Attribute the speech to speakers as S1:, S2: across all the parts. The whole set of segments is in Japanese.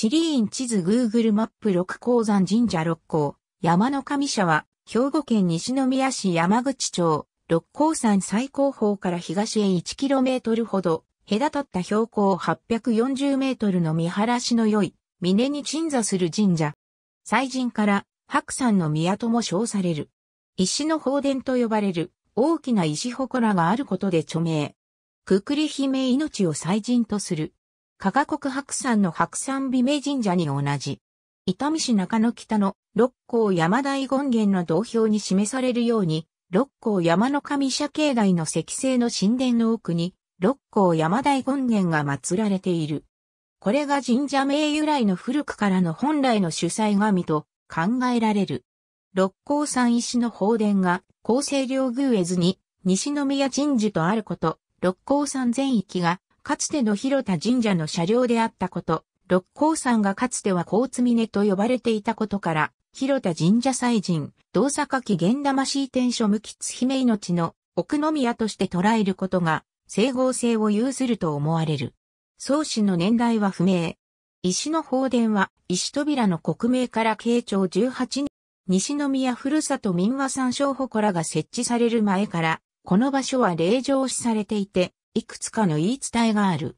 S1: 地理院地図 Google マップ六鉱山神社六甲、山の神社は、兵庫県西宮市山口町、六甲山最高峰から東へ 1km ほど、隔たった標高 840m の見晴らしの良い、峰に鎮座する神社。祭神から白山の宮とも称される。石の宝殿と呼ばれる大きな石祠があることで著名。くくり姫命を祭神とする加賀国白山の白山美名神社に同じ。伊丹市中野北の六甲山大権現の同標に示されるように、六甲山の神社境内の石製の神殿の奥に、六甲山大権現が祀られている。これが神社名由来の古くからの本来の主催神と考えられる。六甲山石の宝殿が厚生領宮絵図に西宮神社とあること、六甲山全域がかつての広田神社の車両であったこと、六甲山がかつては甲津峰と呼ばれていたことから、広田神社祭神、道坂書玄魂天書無吉姫命の奥宮として捉えることが、整合性を有すると思われる。創氏の年代は不明。石の宝殿は、石扉の国名から慶長18年、西宮ふるさと民話山小祠が設置される前から、この場所は霊場視されていて、いくつかの言い伝えがある。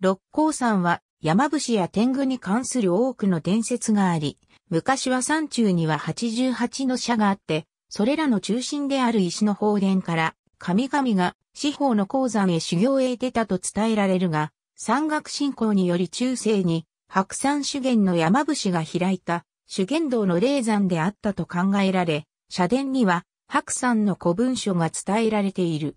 S1: 六甲山は山伏や天狗に関する多くの伝説があり、昔は山中には88の社があって、それらの中心である石の宝殿から神々が四方の鉱山へ修行へ出たと伝えられるが、山岳信仰により中世に白山修験の山伏が開いた修験道の霊山であったと考えられ、社殿には白山の古文書が伝えられている。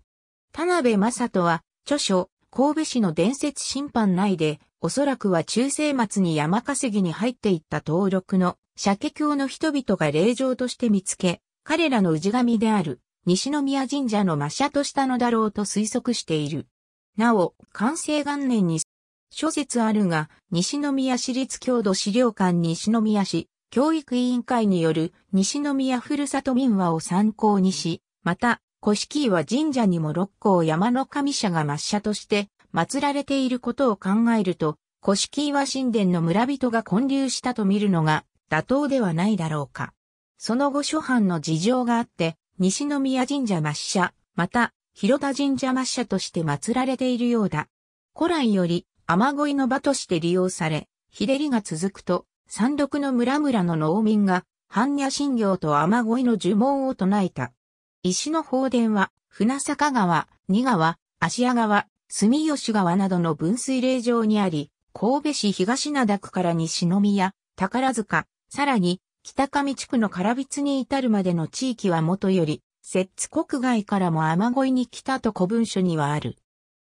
S1: 田辺正人は著書、神戸市の伝説審判内で、おそらくは中世末に山稼ぎに入っていった登録の、社家教の人々が霊場として見つけ、彼らの氏神である、西宮神社の魔茶としたのだろうと推測している。なお、完成元年に、諸説あるが、西宮市立郷土資料館西宮市、教育委員会による西宮ふるさと民話を参考にし、また、古式は神社にも六甲山の神社が抹社として祀られていることを考えると、古式岩神殿の村人が建立したと見るのが妥当ではないだろうか。その後諸藩の事情があって、西宮神社抹社、また、広田神社抹社として祀られているようだ。古来より、雨乞いの場として利用され、日照りが続くと、山麓の村々の農民が、般若心経と雨乞いの呪文を唱えた。石の放電は、船坂川、仁川、芦屋川、住吉川などの分水嶺上にあり、神戸市東灘区から西宮、宝塚、さらに、北上地区の唐津に至るまでの地域はもとより、摂津国外からも雨乞いに来たと古文書にはある。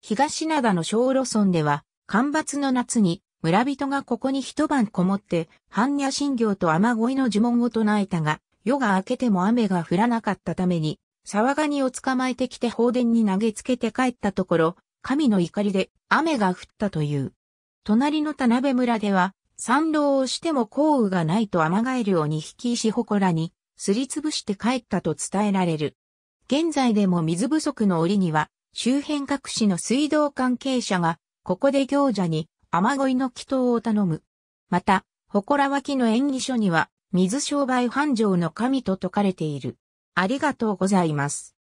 S1: 東灘の小路村では、干ばつの夏に、村人がここに一晩こもって、般若心経と雨乞いの呪文を唱えたが、夜が明けても雨が降らなかったために、沢ガニを捕まえてきて放電に投げつけて帰ったところ、神の怒りで雨が降ったという。隣の田辺村では、参道をしても降雨がないとアマガエルを2匹石祠にすりつぶして帰ったと伝えられる。現在でも水不足の折には、周辺各市の水道関係者が、ここで行者に雨乞いの祈祷を頼む。また、祠脇の演技書には、水商売繁盛の神と説かれている。ありがとうございます。